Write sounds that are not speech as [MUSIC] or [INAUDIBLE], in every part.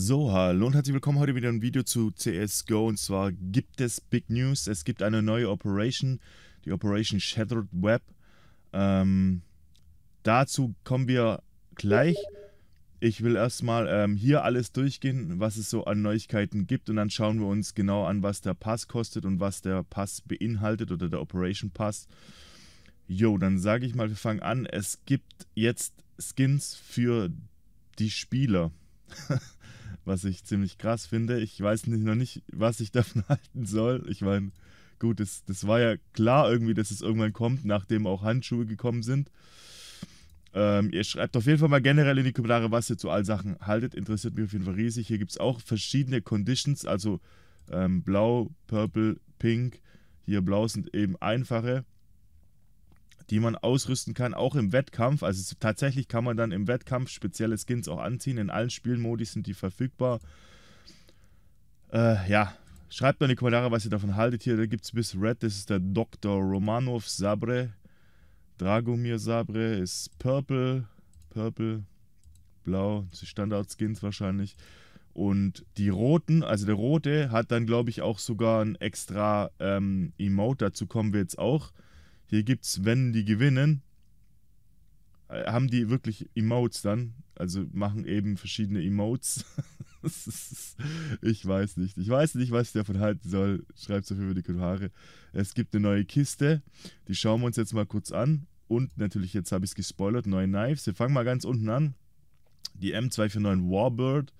So, hallo und herzlich willkommen heute wieder ein Video zu CSGO und zwar gibt es Big News, es gibt eine neue Operation, die Operation Shattered Web. Ähm, dazu kommen wir gleich. Ich will erstmal ähm, hier alles durchgehen, was es so an Neuigkeiten gibt und dann schauen wir uns genau an, was der Pass kostet und was der Pass beinhaltet oder der Operation Pass. Jo, dann sage ich mal, wir fangen an. Es gibt jetzt Skins für die Spieler. [LAUGHS] was ich ziemlich krass finde. Ich weiß nicht, noch nicht, was ich [LAUGHS] davon halten soll. Ich meine, gut, das, das war ja klar irgendwie, dass es irgendwann kommt, nachdem auch Handschuhe gekommen sind. Ähm, ihr schreibt auf jeden Fall mal generell in die Kommentare, was ihr zu all Sachen haltet. Interessiert mich auf jeden Fall riesig. Hier gibt es auch verschiedene Conditions, also ähm, blau, purple, pink. Hier blau sind eben einfache die man ausrüsten kann, auch im Wettkampf. Also tatsächlich kann man dann im Wettkampf spezielle Skins auch anziehen. In allen Spielmodi sind die verfügbar. Äh, ja, schreibt mal in die Kommentare, was ihr davon haltet. Hier gibt es bis Red, das ist der Dr. Romanov Sabre. Dragomir Sabre ist Purple. Purple, Blau, Standard-Skins wahrscheinlich. Und die roten, also der rote, hat dann, glaube ich, auch sogar ein extra ähm, Emote. Dazu kommen wir jetzt auch. Hier gibt es, wenn die gewinnen, äh, haben die wirklich Emotes dann. Also machen eben verschiedene Emotes. [LAUGHS] ich weiß nicht. Ich weiß nicht, was ich davon halten soll. Schreibt so viel über die Kommentare. Es gibt eine neue Kiste. Die schauen wir uns jetzt mal kurz an. Und natürlich, jetzt habe ich es gespoilert, neue Knives. Wir fangen mal ganz unten an. Die M249 Warbird.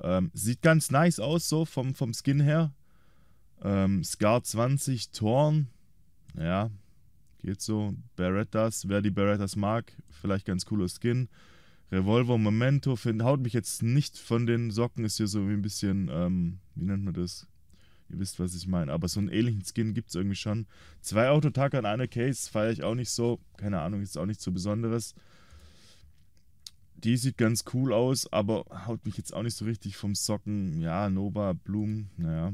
Ähm, sieht ganz nice aus, so vom, vom Skin her. Ähm, Scar 20, Torn. Ja, geht so. Berettas, wer die Berettas mag, vielleicht ganz cooler Skin. Revolver Memento, find, haut mich jetzt nicht von den Socken, ist hier so wie ein bisschen, ähm, wie nennt man das? Ihr wisst, was ich meine. Aber so einen ähnlichen Skin gibt es irgendwie schon. Zwei Autotag an einer Case feiere ich auch nicht so. Keine Ahnung, ist auch nichts so Besonderes. Die sieht ganz cool aus, aber haut mich jetzt auch nicht so richtig vom Socken. Ja, Nova, Blumen, naja,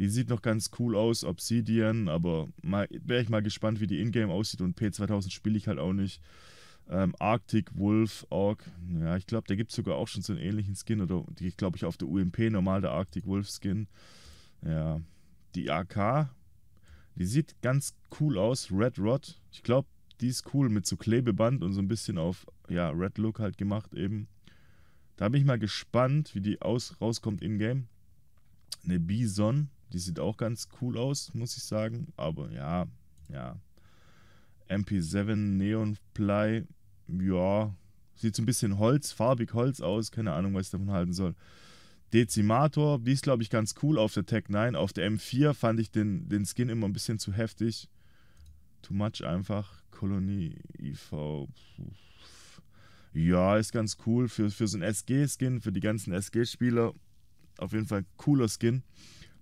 die sieht noch ganz cool aus, Obsidian, aber wäre ich mal gespannt, wie die Ingame aussieht und P2000 spiele ich halt auch nicht. Ähm, Arctic Wolf Orc, ja, ich glaube, da gibt es sogar auch schon so einen ähnlichen Skin oder die glaube ich auf der UMP normal der Arctic Wolf Skin. Ja, die AK, die sieht ganz cool aus, Red Rod. Ich glaube, die ist cool mit so Klebeband und so ein bisschen auf ja, Red Look halt gemacht eben. Da bin ich mal gespannt, wie die aus rauskommt in Game. Eine Bison, die sieht auch ganz cool aus, muss ich sagen. Aber ja, ja. MP7 Neon Ply, ja, sieht so ein bisschen Holz, farbig Holz aus. Keine Ahnung, was ich davon halten soll. Dezimator, die ist glaube ich ganz cool auf der Tech 9. Auf der M4 fand ich den, den Skin immer ein bisschen zu heftig. Too much einfach. Kolonie IV. Ja, ist ganz cool für, für so einen SG-Skin, für die ganzen SG-Spieler. Auf jeden Fall cooler Skin.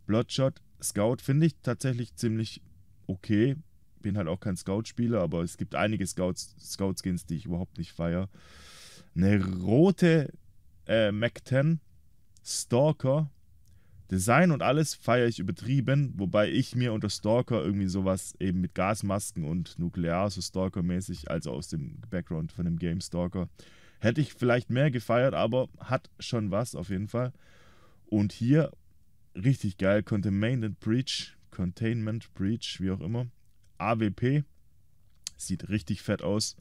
Bloodshot, Scout finde ich tatsächlich ziemlich okay. Bin halt auch kein Scout-Spieler, aber es gibt einige Scout-Skins, die ich überhaupt nicht feiere. Eine rote äh, Mac 10, Stalker, Design und alles feiere ich übertrieben, wobei ich mir unter Stalker irgendwie sowas eben mit Gasmasken und Nuklear, so Stalker-mäßig, also aus dem Background von dem Game Stalker, hätte ich vielleicht mehr gefeiert, aber hat schon was auf jeden Fall. Und hier richtig geil. Containment Breach, Containment Breach, wie auch immer. AWP. Sieht richtig fett aus.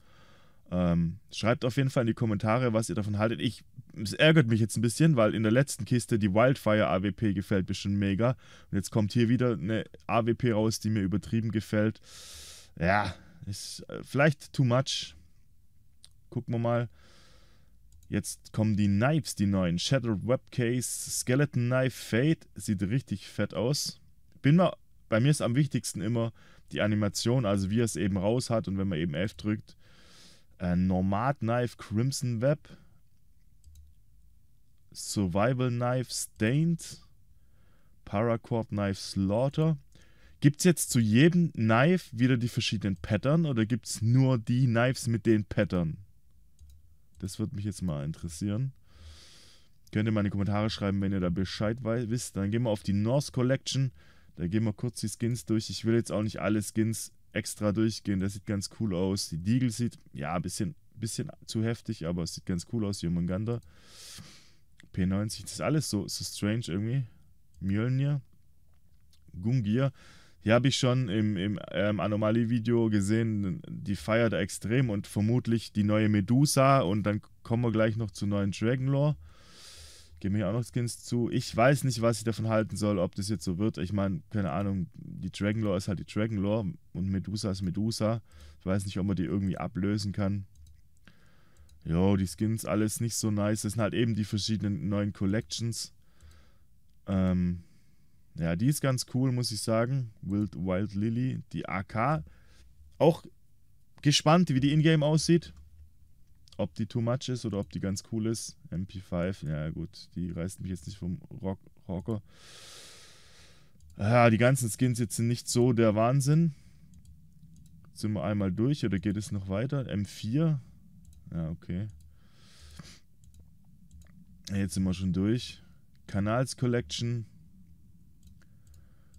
Ähm, schreibt auf jeden Fall in die Kommentare, was ihr davon haltet. Ich, es ärgert mich jetzt ein bisschen, weil in der letzten Kiste die Wildfire AWP gefällt mir schon mega. Und jetzt kommt hier wieder eine AWP raus, die mir übertrieben gefällt. Ja, ist äh, vielleicht too much. Gucken wir mal. Jetzt kommen die Knives, die neuen. Shattered Webcase, Skeleton Knife, Fade. Sieht richtig fett aus. Bin mal, bei mir ist am wichtigsten immer die Animation, also wie er es eben raus hat und wenn man eben F drückt. Äh, Nomad Knife, Crimson Web. Survival Knife, Stained. Paracord Knife, Slaughter. Gibt es jetzt zu jedem Knife wieder die verschiedenen Pattern oder gibt es nur die Knives mit den Pattern? Das würde mich jetzt mal interessieren. Könnt ihr mal in die Kommentare schreiben, wenn ihr da Bescheid wisst. Dann gehen wir auf die North Collection. Da gehen wir kurz die Skins durch. Ich will jetzt auch nicht alle Skins extra durchgehen. Das sieht ganz cool aus. Die Deagle sieht, ja, ein bisschen, bisschen zu heftig, aber es sieht ganz cool aus. Jumanganda. P90, das ist alles so, so strange irgendwie. Mjölnir. Gungir. Die habe ich schon im, im ähm, Anomalie-Video gesehen. Die feiert extrem und vermutlich die neue Medusa. Und dann kommen wir gleich noch zu neuen Dragonlore. Geben hier auch noch Skins zu. Ich weiß nicht, was ich davon halten soll, ob das jetzt so wird. Ich meine, keine Ahnung, die Dragonlore ist halt die Dragonlore und Medusa ist Medusa. Ich weiß nicht, ob man die irgendwie ablösen kann. Jo, die Skins alles nicht so nice. Das sind halt eben die verschiedenen neuen Collections. Ähm, ja, die ist ganz cool, muss ich sagen. Wild Wild Lily, die AK. Auch gespannt, wie die Ingame aussieht. Ob die too much ist oder ob die ganz cool ist. MP5, ja gut, die reißt mich jetzt nicht vom Rock Rocker. Ja, die ganzen Skins jetzt sind nicht so der Wahnsinn. Sind wir einmal durch oder geht es noch weiter? M4? Ja, okay. Jetzt sind wir schon durch. Kanals Collection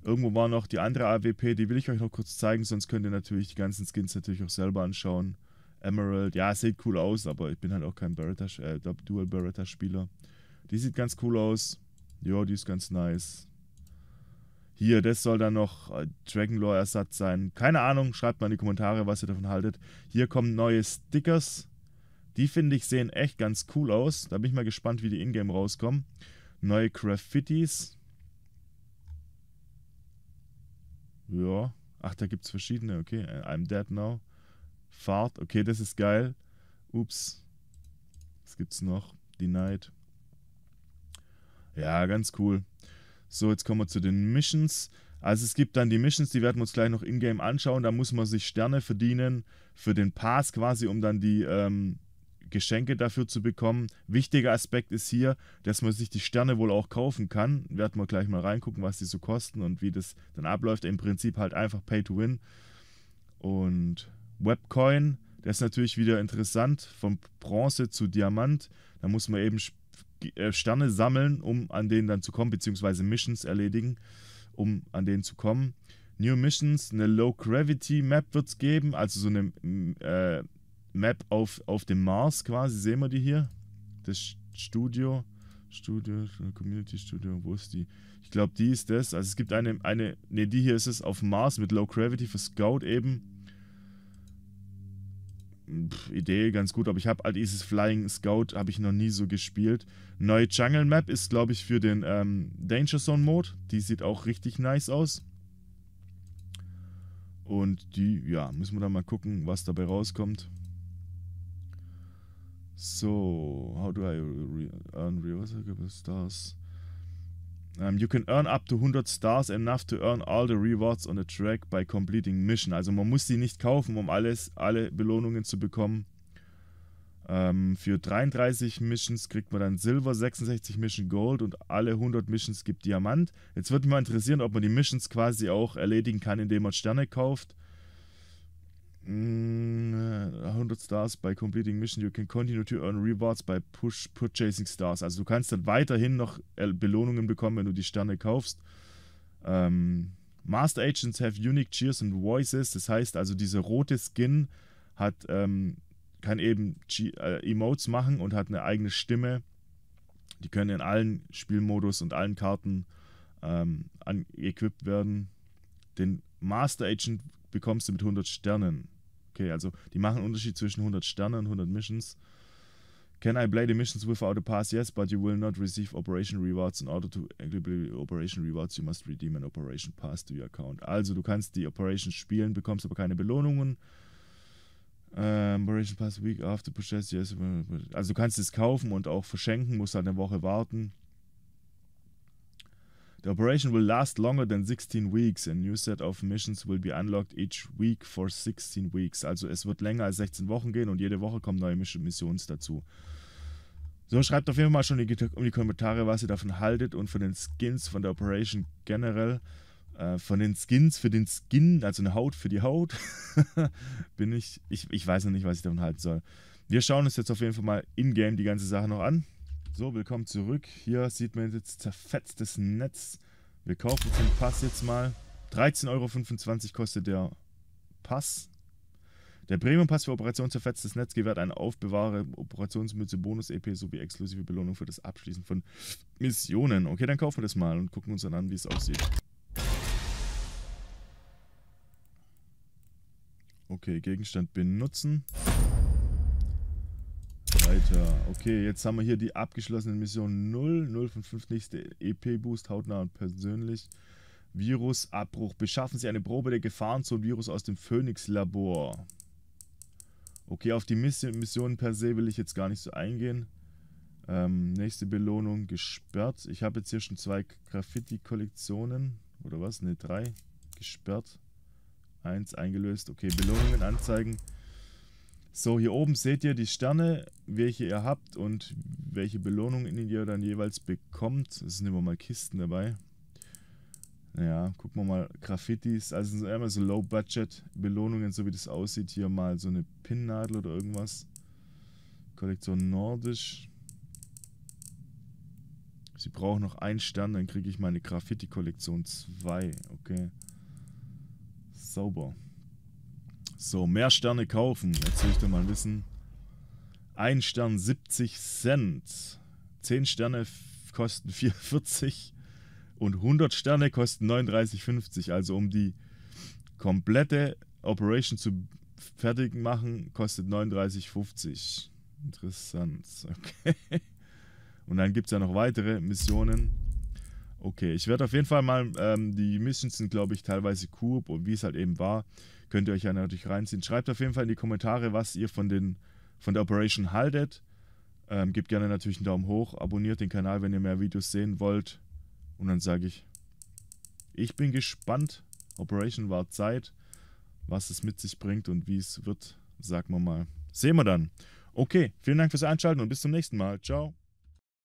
Irgendwo war noch die andere AWP, die will ich euch noch kurz zeigen, sonst könnt ihr natürlich die ganzen Skins natürlich auch selber anschauen. Emerald, ja, sieht cool aus, aber ich bin halt auch kein Beretta, äh, Dual Beretta-Spieler. Die sieht ganz cool aus. Ja, die ist ganz nice. Hier, das soll dann noch äh, Dragonlore-Ersatz sein. Keine Ahnung, schreibt mal in die Kommentare, was ihr davon haltet. Hier kommen neue Stickers. Die finde ich sehen echt ganz cool aus. Da bin ich mal gespannt, wie die Ingame rauskommen. Neue Graffitis, Ja. Ach, da gibt es verschiedene. Okay. I'm dead now. Fahrt. Okay, das ist geil. Ups. Was gibt's noch? Denied. Ja, ganz cool. So, jetzt kommen wir zu den Missions. Also es gibt dann die Missions, die werden wir uns gleich noch in-game anschauen. Da muss man sich Sterne verdienen für den Pass quasi, um dann die ähm, Geschenke dafür zu bekommen. Wichtiger Aspekt ist hier, dass man sich die Sterne wohl auch kaufen kann. Werden wir gleich mal reingucken, was die so kosten und wie das dann abläuft. Im Prinzip halt einfach Pay to Win. Und Webcoin, der ist natürlich wieder interessant, von Bronze zu Diamant. Da muss man eben äh, Sterne sammeln, um an denen dann zu kommen, beziehungsweise Missions erledigen, um an denen zu kommen. New Missions, eine Low Gravity Map wird es geben, also so eine äh, Map auf, auf dem Mars quasi, sehen wir die hier. Das Studio. Studio, Community Studio, wo ist die? Ich glaube, die ist das. Also es gibt eine, eine, ne, die hier ist es auf Mars mit Low Gravity für Scout eben. Pff, Idee ganz gut, aber ich habe all halt dieses Flying Scout habe ich noch nie so gespielt. Neue Jungle Map ist, glaube ich, für den ähm, Danger Zone Mode. Die sieht auch richtig nice aus. Und die, ja, müssen wir dann mal gucken, was dabei rauskommt. So, how do I earn reversible stars? Um, you can earn up to 100 stars enough to earn all the rewards on the track by completing mission. Also man muss die nicht kaufen, um alles, alle Belohnungen zu bekommen. Ähm, für 33 Missions kriegt man dann Silber, 66 Mission Gold und alle 100 Missions gibt Diamant. Jetzt würde mich mal interessieren, ob man die Missions quasi auch erledigen kann, indem man Sterne kauft. 100 mm, äh, Stars by completing mission. You can continue to earn rewards by push purchasing stars. Also du kannst dann weiterhin noch äh, Belohnungen bekommen, wenn du die Sterne kaufst. Ähm, Master Agents have unique cheers and voices. Das heißt also, dieser rote Skin hat, ähm, kann eben G äh, Emotes machen und hat eine eigene Stimme. Die können in allen Spielmodus und allen Karten ähm, equipped werden. Den Master Agent bekommst du mit 100 Sternen. Okay, also die machen einen Unterschied zwischen 100 Sternen und 100 Missions. Can I play the missions without a pass? Yes, but you will not receive operation rewards. In order to activate operation rewards, you must redeem an operation pass to your account. Also, du kannst die Operation spielen, bekommst aber keine Belohnungen. Ähm, operation pass week after purchase, yes. Also, du kannst es kaufen und auch verschenken, musst halt eine Woche warten. The operation will last longer than 16 weeks. A new set of missions will be unlocked each week for 16 weeks. Also es wird länger als 16 Wochen gehen und jede Woche kommen neue Missions dazu. So, schreibt auf jeden Fall mal schon in die, Kommentare, was ihr davon haltet und von den Skins, von der Operation generell. Äh, von den Skins für den Skin, also eine Haut für die Haut, [LAUGHS] bin ich, ich. Ich weiß noch nicht, was ich davon halten soll. Wir schauen uns jetzt auf jeden Fall mal in-game die ganze Sache noch an. So, willkommen zurück. Hier sieht man jetzt zerfetztes Netz. Wir kaufen den Pass jetzt mal. 13,25 Euro kostet der Pass. Der Premium-Pass für Operation Zerfetztes Netz gewährt eine aufbewahre Operationsmütze, Bonus-EP sowie exklusive Belohnung für das Abschließen von Missionen. Okay, dann kaufen wir das mal und gucken uns dann an, wie es aussieht. Okay, Gegenstand benutzen. Alter, okay, jetzt haben wir hier die abgeschlossene Mission 0. 0 von 5, nächste EP-Boost, hautnah und persönlich. Virusabbruch. Beschaffen Sie eine Probe der Gefahren zum Virus aus dem Phoenix-Labor. Okay, auf die Missionen per se will ich jetzt gar nicht so eingehen. Ähm, nächste Belohnung gesperrt. Ich habe jetzt hier schon zwei Graffiti-Kollektionen. Oder was? Ne, drei. Gesperrt. Eins eingelöst. Okay, Belohnungen anzeigen. So, hier oben seht ihr die Sterne, welche ihr habt und welche Belohnungen ihr dann jeweils bekommt. Es sind immer mal Kisten dabei. Naja, gucken wir mal. Graffitis, also einmal so Low-Budget-Belohnungen, so wie das aussieht. Hier mal so eine Pinnnadel oder irgendwas. Kollektion Nordisch. Sie brauchen noch einen Stern, dann kriege ich meine Graffiti-Kollektion 2. Okay. Sauber. So, mehr Sterne kaufen. Jetzt will ich doch mal wissen. Ein Stern 70 Cent. 10 Sterne kosten 44 und 100 Sterne kosten 39,50. Also um die komplette Operation zu fertig machen, kostet 39,50. Interessant. [LAUGHS] Okay. Und dann gibt es ja noch weitere Missionen. Okay, ich werde auf jeden Fall mal, ähm, die Missions sind glaube ich teilweise Coop und wie es halt eben war, könnt ihr euch ja natürlich reinziehen. Schreibt auf jeden Fall in die Kommentare, was ihr von, den, von der Operation haltet. Ähm, gebt gerne natürlich einen Daumen hoch, abonniert den Kanal, wenn ihr mehr Videos sehen wollt. Und dann sage ich, ich bin gespannt. Operation war Zeit, was es mit sich bringt und wie es wird, sagen wir mal. Sehen wir dann. Okay, vielen Dank fürs Einschalten und bis zum nächsten Mal. Ciao.